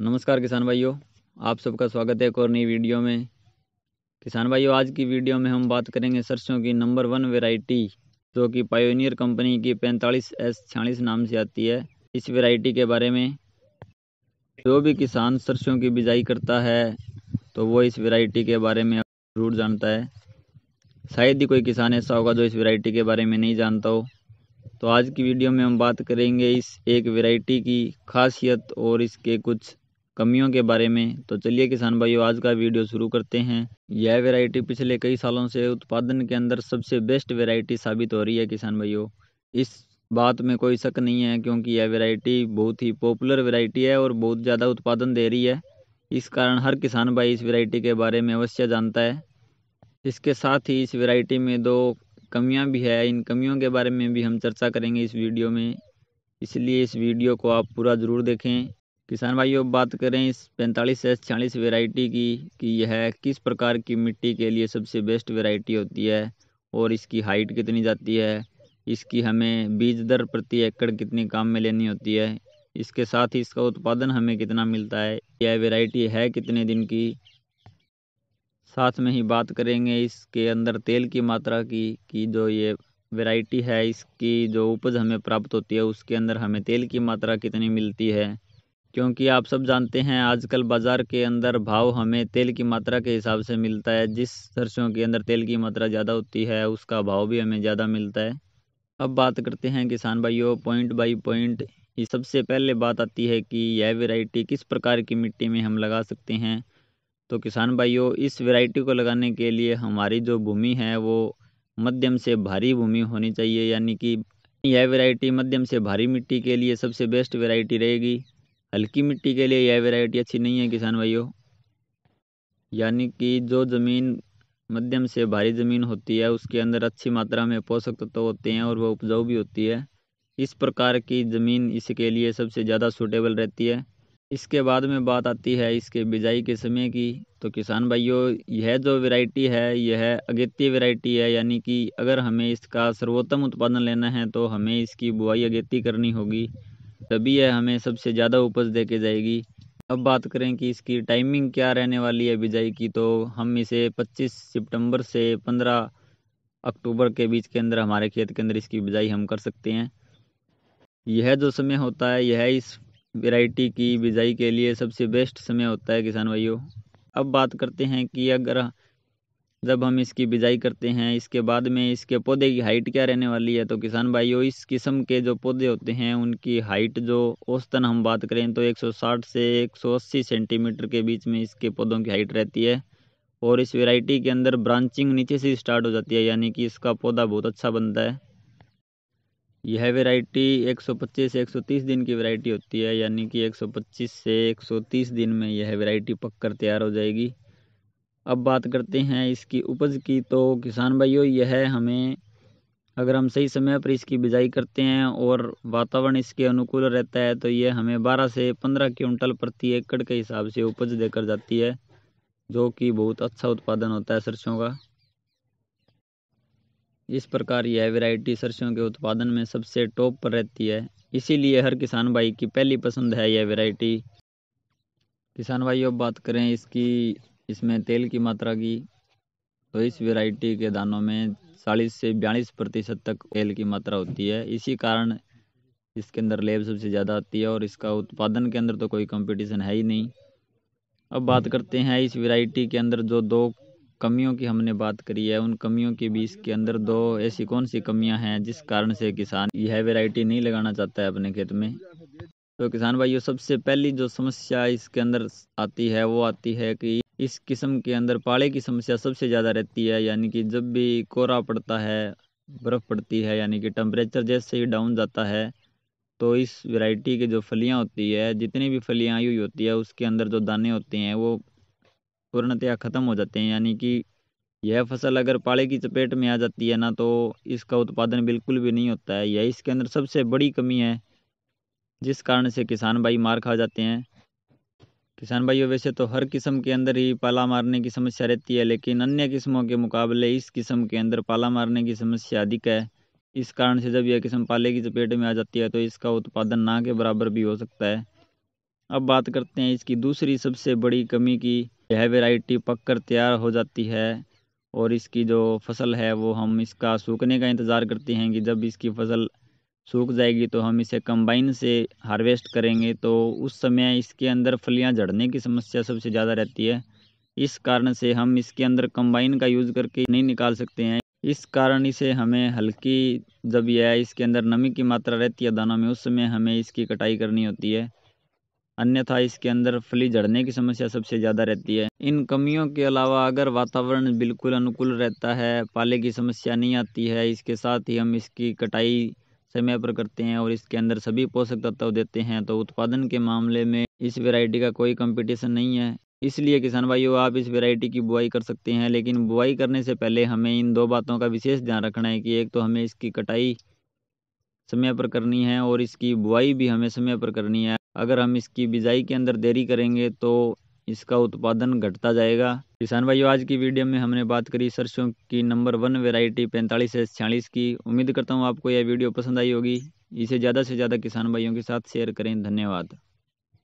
नमस्कार किसान भाइयों आप सबका स्वागत है एक और नई वीडियो में किसान भाइयों आज की वीडियो में हम बात करेंगे सरसों की नंबर वन वेराइटी जो कि पायोनियर कंपनी की पैंतालीस एस छियालीस नाम से आती है इस वेराइटी के बारे में जो भी किसान सरसों की बिजाई करता है तो वो इस वेराइटी के बारे में ज़रूर जानता है शायद ही कोई किसान ऐसा होगा जो इस वेराइटी के बारे में नहीं जानता हो तो आज की वीडियो में हम बात करेंगे इस एक वेराइटी की खासियत और इसके कुछ कमियों के बारे में तो चलिए किसान भाइयों आज का वीडियो शुरू करते हैं यह वैरायटी पिछले कई सालों से उत्पादन के अंदर सबसे बेस्ट वैरायटी साबित हो रही है किसान भाइयों इस बात में कोई शक नहीं है क्योंकि यह वैरायटी बहुत ही पॉपुलर वैरायटी है और बहुत ज़्यादा उत्पादन दे रही है इस कारण हर किसान भाई इस वेरायटी के बारे में अवश्य जानता है इसके साथ ही इस वेरायटी में दो कमियाँ भी है इन कमियों के बारे में भी हम चर्चा करेंगे इस वीडियो में इसलिए इस वीडियो को आप पूरा ज़रूर देखें किसान भाइयों बात करें इस पैंतालीस से छियालीस वेराइटी की कि यह किस प्रकार की मिट्टी के लिए सबसे बेस्ट वेराइटी होती है और इसकी हाइट कितनी जाती है इसकी हमें बीज दर प्रति एकड़ कितनी काम में लेनी होती है इसके साथ ही इसका उत्पादन हमें कितना मिलता है यह वेराइटी है कितने दिन की साथ में ही बात करेंगे इसके अंदर तेल की मात्रा की कि जो ये वेराइटी है इसकी जो उपज हमें प्राप्त होती है उसके अंदर हमें तेल की मात्रा कितनी मिलती है क्योंकि आप सब जानते हैं आजकल बाज़ार के अंदर भाव हमें तेल की मात्रा के हिसाब से मिलता है जिस सरसों के अंदर तेल की मात्रा ज़्यादा होती है उसका भाव भी हमें ज़्यादा मिलता है अब बात करते हैं किसान भाइयों पॉइंट बाई पॉइंट ये सबसे पहले बात आती है कि यह वेराइटी किस प्रकार की मिट्टी में हम लगा सकते हैं तो किसान भाइयों इस वेराइटी को लगाने के लिए हमारी जो भूमि है वो मध्यम से भारी भूमि होनी चाहिए यानी कि यह वेराइटी मध्यम से भारी मिट्टी के लिए सबसे बेस्ट वेराइटी रहेगी हल्की मिट्टी के लिए यह वैरायटी अच्छी नहीं है किसान भाइयों यानी कि जो ज़मीन मध्यम से भारी ज़मीन होती है उसके अंदर अच्छी मात्रा में पोषक तत्व तो होते हैं और वह उपजाऊ भी होती है इस प्रकार की ज़मीन इसके लिए सबसे ज़्यादा सूटेबल रहती है इसके बाद में बात आती है इसके बिजाई के समय की तो किसान भाइयों यह जो वैरायटी है यह अगेती वैरायटी है यानी कि अगर हमें इसका सर्वोत्तम उत्पादन लेना है तो हमें इसकी बुआई अगेती करनी होगी तभी यह हमें सबसे ज़्यादा उपज दे के जाएगी अब बात करें कि इसकी टाइमिंग क्या रहने वाली है बिजाई की तो हम इसे 25 सितंबर से 15 अक्टूबर के बीच के अंदर हमारे खेत के अंदर इसकी बिजाई हम कर सकते हैं यह जो समय होता है यह इस वैरायटी की बिजाई के लिए सबसे बेस्ट समय होता है किसान भाइयों अब बात करते हैं कि अगर जब हम इसकी बिजाई करते हैं इसके बाद में इसके पौधे की हाइट क्या रहने वाली है तो किसान भाइयों इस किस्म के जो पौधे होते हैं उनकी हाइट जो औसतन हम बात करें तो 160 से 180 सेंटीमीटर के बीच में इसके पौधों की हाइट रहती है और इस वेराइटी के अंदर ब्रांचिंग नीचे से स्टार्ट हो जाती है यानी कि इसका पौधा बहुत अच्छा बनता है यह वेराइटी एक से एक दिन की वेराइटी होती है यानी कि एक से एक दिन में यह वेराइटी पक तैयार हो जाएगी अब बात करते हैं इसकी उपज की तो किसान भाइयों यह हमें अगर हम सही समय पर इसकी बिजाई करते हैं और वातावरण इसके अनुकूल रहता है तो यह हमें 12 से 15 क्विंटल प्रति एकड़ के हिसाब से उपज देकर जाती है जो कि बहुत अच्छा उत्पादन होता है सरसों का इस प्रकार यह वैरायटी सरसों के उत्पादन में सबसे टॉप पर रहती है इसीलिए हर किसान भाई की पहली पसंद है यह वेराइटी किसान भाई अब बात करें इसकी इसमें तेल की मात्रा की तो इस वेराइटी के दानों में चालीस से बयालीस प्रतिशत तक तेल की मात्रा होती है इसी कारण इसके अंदर लेब सबसे ज़्यादा आती है और इसका उत्पादन के अंदर तो कोई कंपटीशन है ही नहीं अब बात करते हैं इस वेराइटी के अंदर जो दो कमियों की हमने बात करी है उन कमियों के बीच के अंदर दो ऐसी कौन सी कमियां हैं जिस कारण से किसान यह वेराइटी नहीं लगाना चाहता है अपने खेत में तो किसान भाइयों सबसे पहली जो समस्या इसके अंदर आती है वो आती है कि इस किस्म के अंदर पाले की समस्या सबसे ज़्यादा रहती है यानी कि जब भी कोहरा पड़ता है बर्फ़ पड़ती है यानी कि टम्परेचर जैसे ही डाउन जाता है तो इस वैरायटी की जो फलियाँ होती है जितनी भी फलियाँ आई हुई होती है उसके अंदर जो दाने होते हैं वो पूर्णतया ख़त्म हो जाते हैं यानी कि यह फसल अगर पाले की चपेट में आ जाती है ना तो इसका उत्पादन बिल्कुल भी नहीं होता है यह इसके अंदर सबसे बड़ी कमी है जिस कारण से किसान भाई मार खा जाते हैं किसान भाइयों वैसे तो हर किस्म के अंदर ही पाला मारने की समस्या रहती है लेकिन अन्य किस्मों के मुकाबले इस किस्म के अंदर पाला मारने की समस्या अधिक है इस कारण से जब यह किस्म पाले की चपेट में आ जाती है तो इसका उत्पादन ना के बराबर भी हो सकता है अब बात करते हैं इसकी दूसरी सबसे बड़ी कमी की यह वेराइटी पक तैयार हो जाती है और इसकी जो फसल है वो हम इसका सूखने का इंतज़ार करते हैं कि जब इसकी फसल सूख जाएगी तो हम इसे कंबाइन से हार्वेस्ट करेंगे तो उस समय इसके अंदर फलियां झड़ने की समस्या सबसे ज़्यादा रहती है इस कारण से हम इसके अंदर कंबाइन का यूज़ करके नहीं निकाल सकते हैं इस कारण इसे हमें हल्की जब यह इसके अंदर नमी की मात्रा रहती है दानों में उस समय हमें इसकी कटाई करनी होती है अन्यथा इसके अंदर फली झड़ने की समस्या सबसे ज़्यादा रहती है इन कमियों के अलावा अगर वातावरण बिल्कुल अनुकूल रहता है पाले की समस्या नहीं आती है इसके साथ ही हम इसकी कटाई समय पर करते हैं और इसके अंदर सभी पोषक तत्व देते हैं तो उत्पादन के मामले में इस वेराइटी का कोई कंपटीशन नहीं है इसलिए किसान भाइयों आप इस वैरायटी की बुआई कर सकते हैं लेकिन बुआई करने से पहले हमें इन दो बातों का विशेष ध्यान रखना है कि एक तो हमें इसकी कटाई समय पर करनी है और इसकी बुआई भी हमें समय पर करनी है अगर हम इसकी बिजाई के अंदर देरी करेंगे तो इसका उत्पादन घटता जाएगा किसान भाइयों आज की वीडियो में हमने बात करी सरसों की नंबर वन वेराइटी पैंतालीस से छियालीस की उम्मीद करता हूँ आपको यह वीडियो पसंद आई होगी इसे ज़्यादा से ज़्यादा किसान भाइयों के साथ शेयर करें धन्यवाद